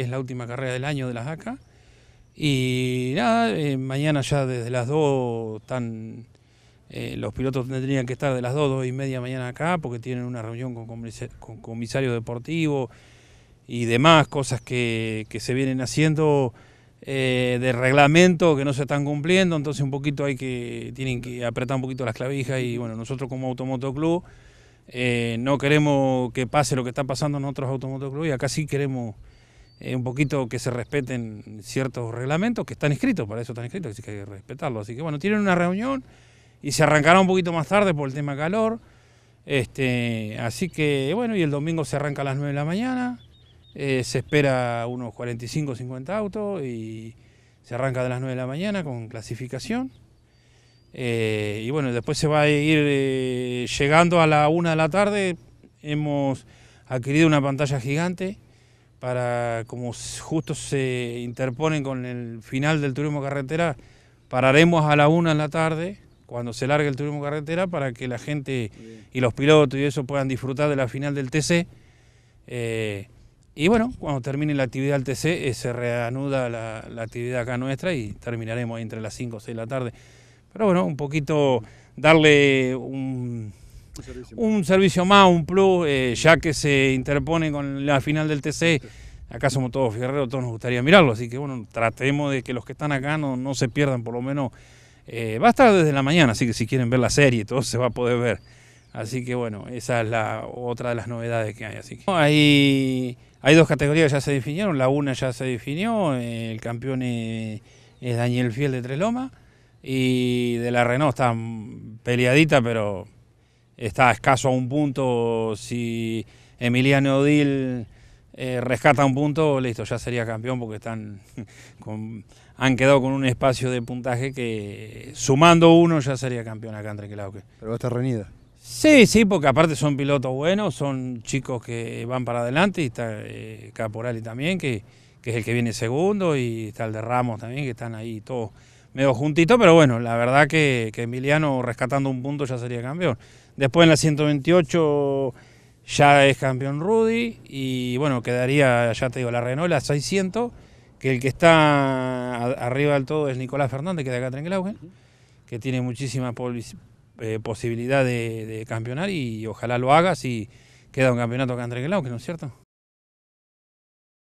es la última carrera del año de las ACA. Y nada, eh, mañana ya desde las 2 están, eh, los pilotos tendrían que estar de las 2, 2 y media mañana acá porque tienen una reunión con, comisario, con deportivo y demás cosas que, se vienen haciendo eh, de reglamento que no se están cumpliendo, entonces un poquito hay que, tienen que apretar un poquito las clavijas y bueno, nosotros como Automotoclub Club no queremos que pase lo que está pasando en otros Automotoclub y acá sí queremos eh, un poquito que se respeten ciertos reglamentos que están escritos, para eso están escritos, así que hay que respetarlo Así que bueno, tienen una reunión y se arrancará un poquito más tarde por el tema calor. Este, así que bueno, y el domingo se arranca a las 9 de la mañana, eh, se espera unos 45 50 autos y se arranca de las 9 de la mañana con clasificación. Eh, y bueno, después se va a ir llegando a la 1 de la tarde. Hemos adquirido una pantalla gigante para, como justo se interponen con el final del turismo carretera, pararemos a la una en la tarde, cuando se largue el turismo carretera, para que la gente y los pilotos y eso puedan disfrutar de la final del TC. Eh, y bueno, cuando termine la actividad del TC, eh, se reanuda la, actividad acá nuestra y terminaremos entre las 5 o 6 de la tarde. Pero bueno, un poquito darle un, un servicio, más, un plus, eh, ya que se interpone con la final del TC. Acá somos todos fierreros, todos nos gustaría mirarlo, así que bueno, tratemos de que los que están acá no, no se pierdan, por lo menos eh, va a estar desde la mañana, así que si quieren ver la serie, todo se va a poder ver. Así que bueno, esa es la otra de las novedades que hay. Así que, hay, hay dos categorías ya se definieron, la una ya se definió, el campeón es, Daniel Fiel de Tres y de la Renault está peleadita, pero está escaso a un punto. Si Emiliano Odil eh, rescata un punto, listo, ya sería campeón porque están han quedado con un espacio de puntaje que sumando uno ya sería campeón acá en Trenquilauque. Pero va a estar reñida. Sí, sí, porque aparte son pilotos buenos, son chicos que van para adelante y está eh, Caporali también, que, es el que viene segundo, y está el de Ramos también, que están ahí todos medio juntitos, pero bueno, la verdad que, que Emiliano rescatando un punto ya sería campeón. Después en la 128 ya es campeón Rudy y bueno, quedaría, ya te digo, la Renault, la 600, que el que está arriba del todo es Nicolás Fernández, que es de acá que tiene muchísima eh, posibilidad de, campeonar y ojalá lo haga si queda un campeonato acá en ¿no es cierto?